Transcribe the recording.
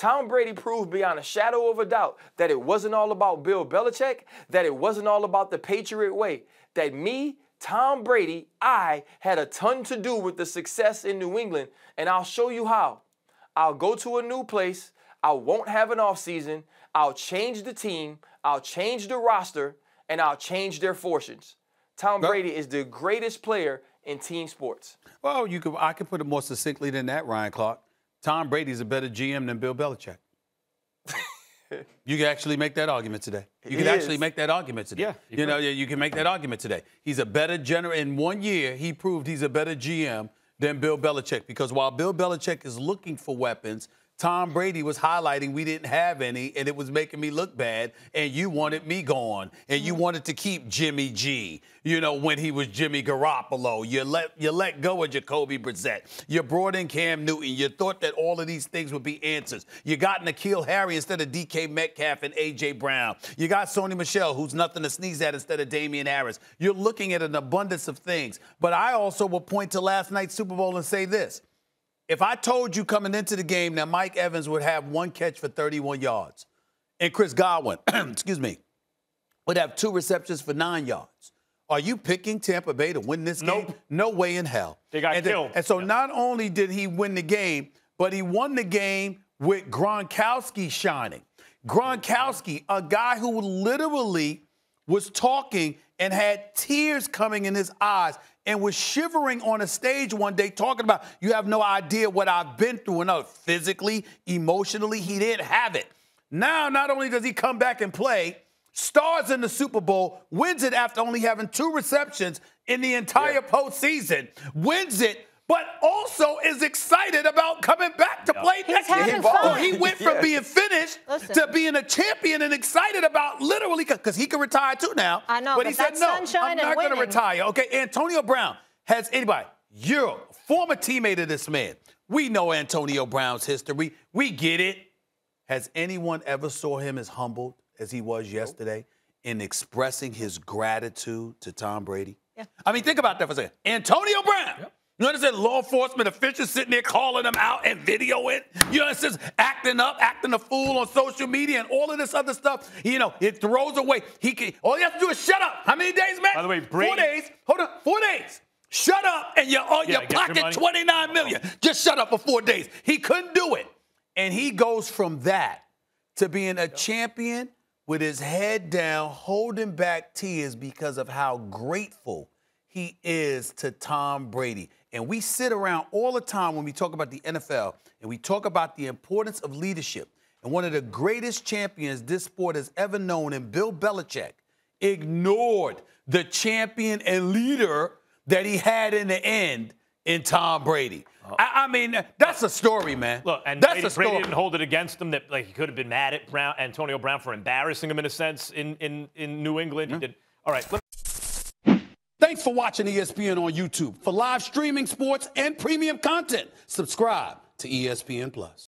Tom Brady proved beyond a shadow of a doubt that it wasn't all about Bill Belichick, that it wasn't all about the Patriot way, that me, Tom Brady, I had a ton to do with the success in New England, and I'll show you how. I'll go to a new place, I won't have an offseason, I'll change the team, I'll change the roster, and I'll change their fortunes. Tom Brady is the greatest player in team sports. Well, you could I could put it more succinctly than that, Ryan Clark. Tom Brady's a better GM than Bill Belichick. you can actually make that argument today. You can actually make that argument today. Yeah, you, you know, you can make that argument today. He's a better general. In one year, he proved he's a better GM than Bill Belichick because while Bill Belichick is looking for weapons, Tom Brady was highlighting we didn't have any, and it was making me look bad. And you wanted me gone, and you mm-hmm. wanted to keep Jimmy G. You know when he was Jimmy Garoppolo, you let you let go of Jacoby Brissett. You brought in Cam Newton. You thought that all of these things would be answers. You got Nikhil Harry instead of DK Metcalf and AJ Brown. You got Sony Michelle, who's nothing to sneeze at, instead of Damian Harris. You're looking at an abundance of things. But I also will point to last night's Super Bowl and say this. If I told you coming into the game that Mike Evans would have one catch for 31 yards and Chris Godwin, excuse me, would have two receptions for nine yards, are you picking Tampa Bay to win this nope. game? No way in hell. They got and killed. and so yeah. not only did he win the game, but he won the game with Gronkowski shining. Gronkowski, a guy who literally was talking and had tears coming in his eyes and was shivering on a stage one day talking about, you have no idea what I've been through. And oh, physically, emotionally, he didn't have it. Now, not only does he come back and play, stars in the Super Bowl, wins it after only having two receptions in the entire yeah. postseason, wins it, but also is excited about coming having he oh, fun. He went from being finished Listen. to being a champion and excited about literally because he can retire too now. I know, but, but he said no. I'm not going to retire. Okay, Antonio Brown has anybody? You're a former teammate of this man. We know Antonio Brown's history. We get it. Has anyone ever saw him as humbled as he was yesterday in expressing his gratitude to Tom Brady? Yeah. I mean, think about that for a second. Antonio Brown. Yep you understand? Law enforcement officials sitting there calling them out and videoing. You understand? Acting up, acting a fool on social media and all of this other stuff. You know, it throws away. He can, all you have to do is shut up. How many days, man? By the way, Brady, four days. Hold on, four days. Shut up and you're on yeah, your pocket your 29 million. Just shut up for four days. He couldn't do it. And he goes from that to being a champion with his head down, holding back tears because of how grateful he is to Tom Brady. And we sit around all the time when we talk about the NFL and we talk about the importance of leadership. And one of the greatest champions this sport has ever known, and Bill Belichick, ignored the champion and leader that he had in the end in Tom Brady. Uh-huh. I, I, mean, that's a story, man. Look, and that's Brady, a story. Brady didn't hold it against him that like he could have been mad at Brown, Antonio Brown for embarrassing him in a sense in in, in New England. Mm-hmm. He did. All right. Thanks for watching ESPN on YouTube. For live streaming sports and premium content, subscribe to ESPN Plus.